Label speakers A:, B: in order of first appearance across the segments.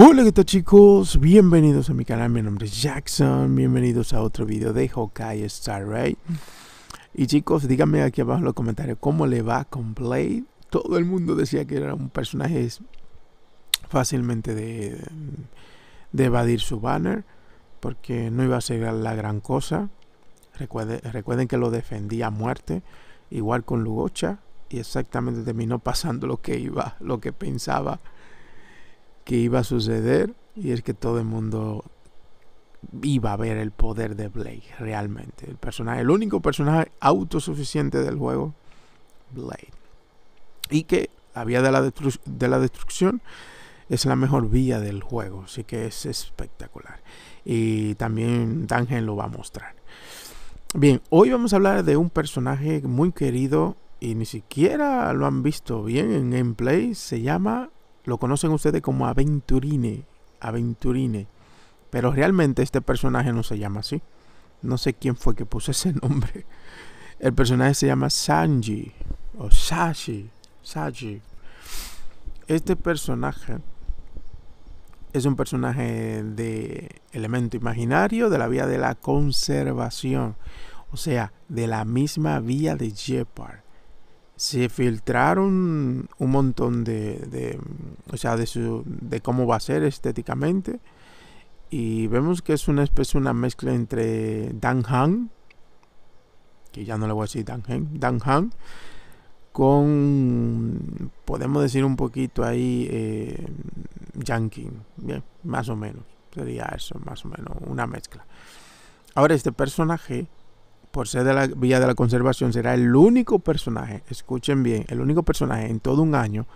A: Hola qué tal chicos, bienvenidos a mi canal, mi nombre es Jackson, bienvenidos a otro video de Hawkeye Star Raid Y chicos, díganme aquí abajo en los comentarios cómo le va con Blade Todo el mundo decía que era un personaje fácilmente de, evadir su banner Porque no iba a ser la gran cosa Recuerden, que lo defendía a muerte, igual con Lugocha Y exactamente terminó pasando lo que iba, lo que pensaba que iba a suceder y es que todo el mundo iba a ver el poder de Blade realmente. El personaje, el único personaje autosuficiente del juego, Blade. Y que la vía de la, de la destrucción es la mejor vía del juego, así que es espectacular. Y también Tangen lo va a mostrar. Bien, hoy vamos a hablar de un personaje muy querido y ni siquiera lo han visto bien en gameplay. Se llama lo conocen ustedes como Aventurine. Aventurine. Pero realmente este personaje no se llama así. No sé quién fue que puso ese nombre. El personaje se llama Sanji. O Sashi. Saji. Este personaje es un personaje de elemento imaginario de la vía de la conservación. O sea, de la misma vía de Shepard se filtraron un montón de, de o sea, de, su, de cómo va a ser estéticamente y vemos que es una especie, una mezcla entre Dan Han, que ya no le voy a decir Dan Han, Dan Han con, podemos decir un poquito ahí, eh, Yankee, bien, más o menos, sería eso, más o menos, una mezcla. Ahora este personaje por ser de la Villa de la Conservación, será el único personaje, escuchen bien, el único personaje en todo un año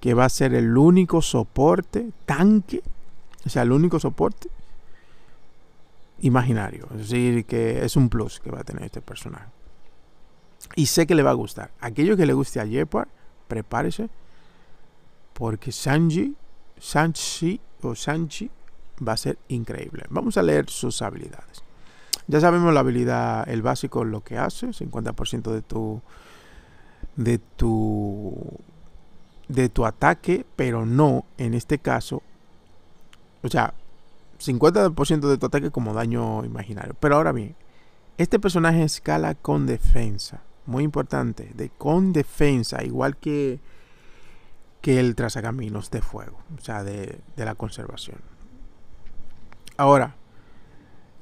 A: que va a ser el único soporte, tanque, o sea, el único soporte imaginario. Es decir, que es un plus que va a tener este personaje. Y sé que le va a gustar. Aquello que le guste a Jepard, prepárese, porque Sanji, Sanchi o Sanchi va a ser increíble. Vamos a leer sus habilidades. Ya sabemos la habilidad, el básico, lo que hace, 50% de tu de tu de tu ataque, pero no en este caso. O sea, 50% de tu ataque como daño imaginario. Pero ahora bien, este personaje escala con defensa. Muy importante, de con defensa, igual que, que el trazacaminos de fuego, o sea, de la conservación. Ahora,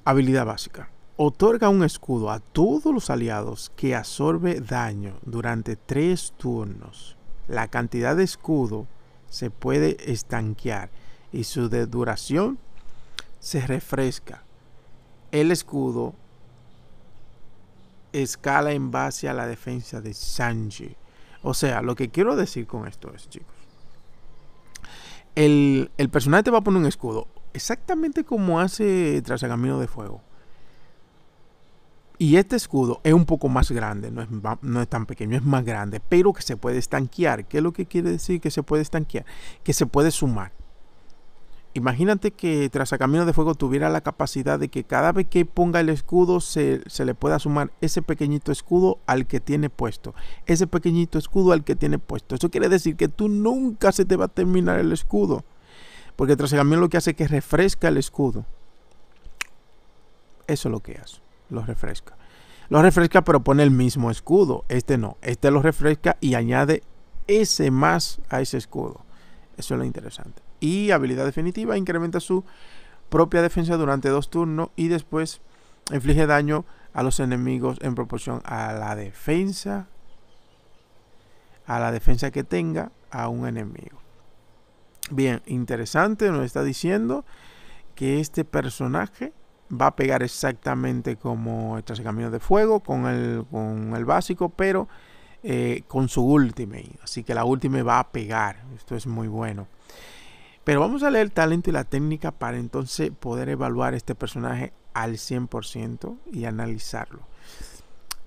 A: habilidad básica. Otorga un escudo a todos los aliados que absorbe daño durante tres turnos. La cantidad de escudo se puede estanquear y su duración se refresca. El escudo escala en base a la defensa de Sanji. O sea, lo que quiero decir con esto es, chicos, el, el personaje te va a poner un escudo, exactamente como hace Tras el Camino de Fuego. Y este escudo es un poco más grande, no es, no es tan pequeño, es más grande, pero que se puede estanquear. ¿Qué es lo que quiere decir que se puede estanquear? Que se puede sumar. Imagínate que tras el Camino de Fuego tuviera la capacidad de que cada vez que ponga el escudo se, le pueda sumar ese pequeñito escudo al que tiene puesto. Ese pequeñito escudo al que tiene puesto. Eso quiere decir que tú nunca se te va a terminar el escudo. Porque tras el Camino lo que hace es que refresca el escudo. Eso es lo que hace. Lo refresca. lo refresca pero pone el mismo escudo. Este no. Este lo refresca y añade ese más a ese escudo. Eso es lo interesante. Y habilidad definitiva. Incrementa su propia defensa durante dos turnos y después inflige daño a los enemigos en proporción a la defensa. A la defensa que tenga a un enemigo. Bien, interesante. Nos está diciendo que este personaje va a pegar exactamente como el camino de Fuego con el, básico, pero eh, con su última Así que la última va a pegar. Esto es muy bueno. Pero vamos a leer el talento y la técnica para entonces poder evaluar este personaje al 100% y analizarlo.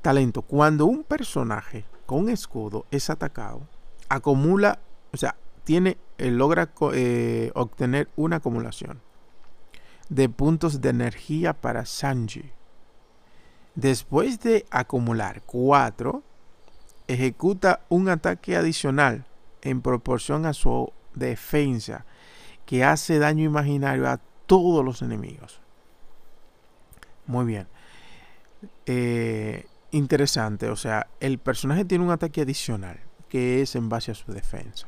A: Talento. Cuando un personaje con escudo es atacado, acumula, o sea, tiene, eh, logra eh, obtener una acumulación de puntos de energía para Sanji. Después de acumular 4, ejecuta un ataque adicional en proporción a su defensa que hace daño imaginario a todos los enemigos. Muy bien. Eh, interesante, o sea, el personaje tiene un ataque adicional que es en base a su defensa.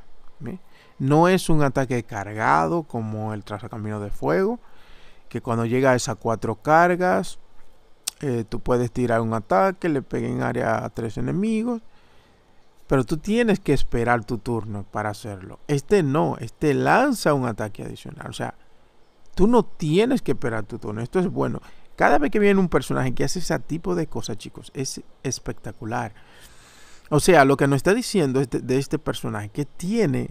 A: No es un ataque cargado como el camino de fuego, que cuando llega a cuatro cargas, eh, tú puedes tirar un ataque, le peguen área a tres enemigos. Pero tú tienes que esperar tu turno para hacerlo. Este no, este lanza un ataque adicional. O sea, tú no tienes que esperar tu turno. Esto es bueno. Cada vez que viene un personaje que hace ese tipo de cosas, chicos, es espectacular. O sea, lo que nos está diciendo este, de este personaje que tiene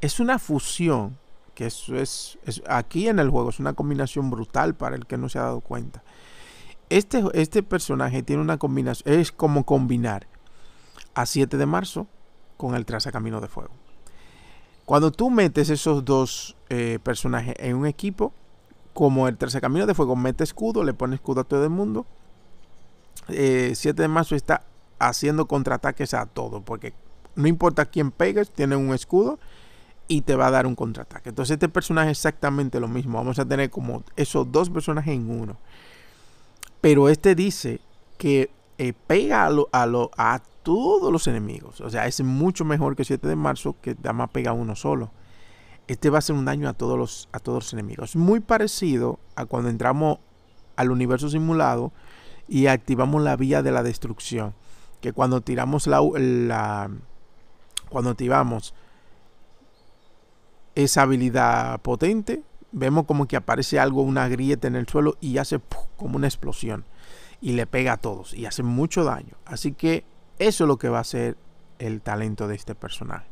A: es una fusión que eso es, aquí en el juego es una combinación brutal para el que no se ha dado cuenta. Este, este personaje tiene una combinación, es como combinar a 7 de marzo con el camino de Fuego. Cuando tú metes esos dos eh, personajes en un equipo, como el camino de Fuego mete escudo, le pone escudo a todo el mundo, 7 eh, de marzo está haciendo contraataques a todo, porque no importa quién pegues, tiene un escudo y te va a dar un contraataque. Entonces este personaje es exactamente lo mismo. Vamos a tener como esos dos personajes en uno. Pero este dice que eh, pega a, lo, a, todos los enemigos. O sea, es mucho mejor que 7 de marzo que da más pega a uno solo. Este va a hacer un daño a todos los, a todos los enemigos. Muy parecido a cuando entramos al universo simulado y activamos la vía de la destrucción. Que cuando tiramos la, la cuando activamos esa habilidad potente, vemos como que aparece algo, una grieta en el suelo y hace como una explosión y le pega a todos y hace mucho daño. Así que eso es lo que va a ser el talento de este personaje.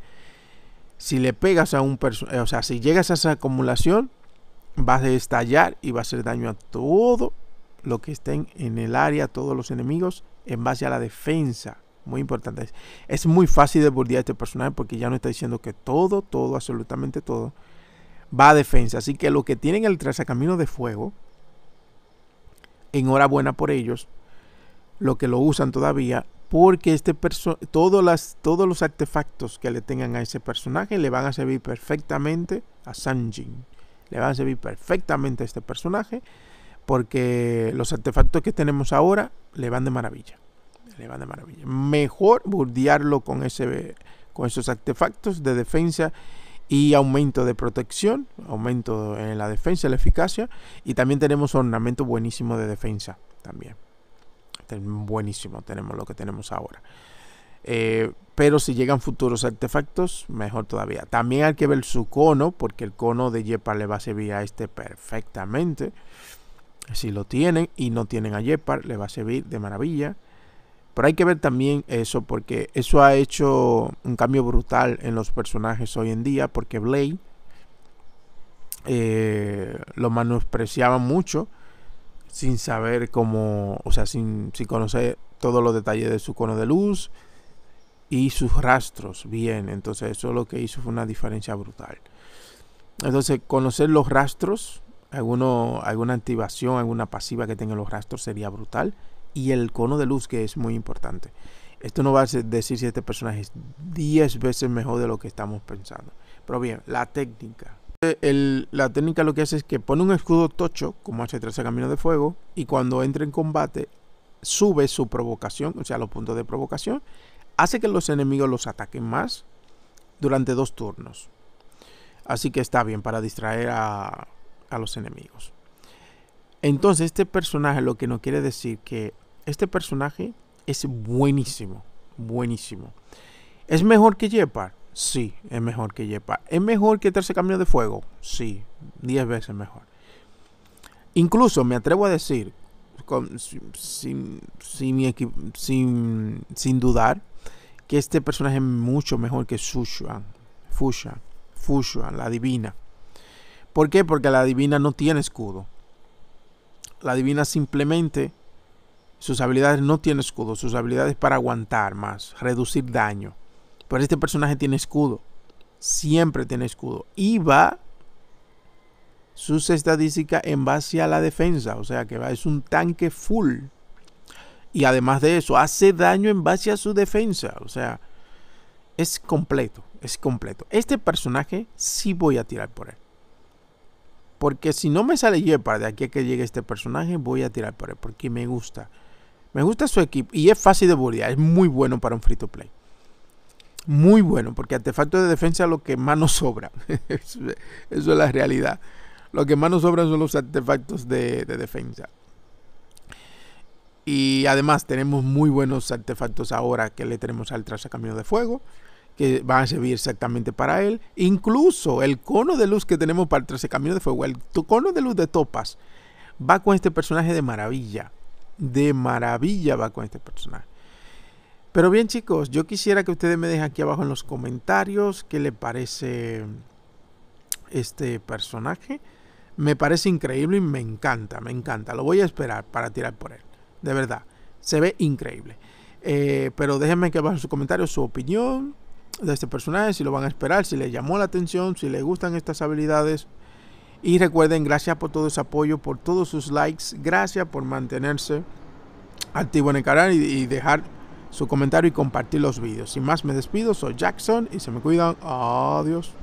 A: Si le pegas a un personaje, eh, o sea, si llegas a esa acumulación, vas a estallar y va a hacer daño a todo lo que estén en el área, todos los enemigos, en base a la defensa muy importante. Es muy fácil de a este personaje porque ya no está diciendo que todo, todo, absolutamente todo va a defensa. Así que lo que tienen el camino de fuego, enhorabuena por ellos, Lo que lo usan todavía, porque este todos, las, todos los artefactos que le tengan a ese personaje le van a servir perfectamente a Sanjin. Le van a servir perfectamente a este personaje porque los artefactos que tenemos ahora le van de maravilla de maravilla. Mejor burdearlo con, ese, con esos artefactos de defensa y aumento de protección, aumento en la defensa, la eficacia. Y también tenemos ornamento buenísimo de defensa también. Buenísimo tenemos lo que tenemos ahora. Eh, pero si llegan futuros artefactos, mejor todavía. También hay que ver su cono, porque el cono de Jepar le va a servir a este perfectamente. Si lo tienen y no tienen a Jepar, le va a servir de maravilla. Pero hay que ver también eso porque eso ha hecho un cambio brutal en los personajes hoy en día porque Blade eh, lo menospreciaba mucho sin saber cómo, o sea, sin, sin conocer todos los detalles de su cono de luz y sus rastros bien. Entonces eso lo que hizo fue una diferencia brutal. Entonces conocer los rastros, alguno, alguna activación, alguna pasiva que tenga los rastros sería brutal y el cono de luz que es muy importante. Esto no va a decir si este personaje es 10 veces mejor de lo que estamos pensando. Pero bien, la técnica. Eh, la técnica lo que hace es que pone un escudo tocho, como hace 13 Camino de fuego, y cuando entra en combate, sube su provocación, o sea, los puntos de provocación, hace que los enemigos los ataquen más durante dos turnos. Así que está bien para distraer a los enemigos. Entonces, este personaje lo que nos quiere decir que este personaje es buenísimo, buenísimo. ¿Es mejor que Jeppard? Sí, es mejor que Jeppard. ¿Es mejor que Tercer Camino de Fuego? Sí, diez veces mejor. Incluso me atrevo a decir, sin, sin, dudar, que este personaje es mucho mejor que Sushuan, Fushuan, la divina. ¿Por qué? Porque la divina no tiene escudo la divina simplemente sus habilidades no tiene escudo, sus habilidades para aguantar más, reducir daño. Pero este personaje tiene escudo, siempre tiene escudo y va sus estadísticas en base a la defensa, o sea que va, es un tanque full. Y además de eso, hace daño en base a su defensa, o sea, es completo, es completo. Este personaje sí voy a tirar por él. Porque si no me sale para de aquí a que llegue este personaje, voy a tirar por él. Porque me gusta. Me gusta su equipo. Y es fácil de volar Es muy bueno para un free to play. Muy bueno. Porque artefacto de defensa es lo que más nos sobra. eso, es, la realidad. Lo que más nos sobran son los artefactos de, defensa. Y además tenemos muy buenos artefactos ahora que le tenemos al camino de fuego que van a servir exactamente para él. Incluso el cono de luz que tenemos para el 13 Camino de Fuego, el cono de luz de Topas, va con este personaje de maravilla. De maravilla va con este personaje. Pero bien chicos, yo quisiera que ustedes me dejen aquí abajo en los comentarios qué le parece este personaje. Me parece increíble y me encanta, me encanta. Lo voy a esperar para tirar por él. De verdad, se ve increíble. Eh, pero déjenme aquí abajo en sus comentarios su opinión, de este personaje, si lo van a esperar, si les llamó la atención, si les gustan estas habilidades. Y recuerden, gracias por todo ese apoyo, por todos sus likes, gracias por mantenerse activo en el canal y, y dejar su comentario y compartir los vídeos. Sin más, me despido, soy Jackson y se me cuidan. Adiós.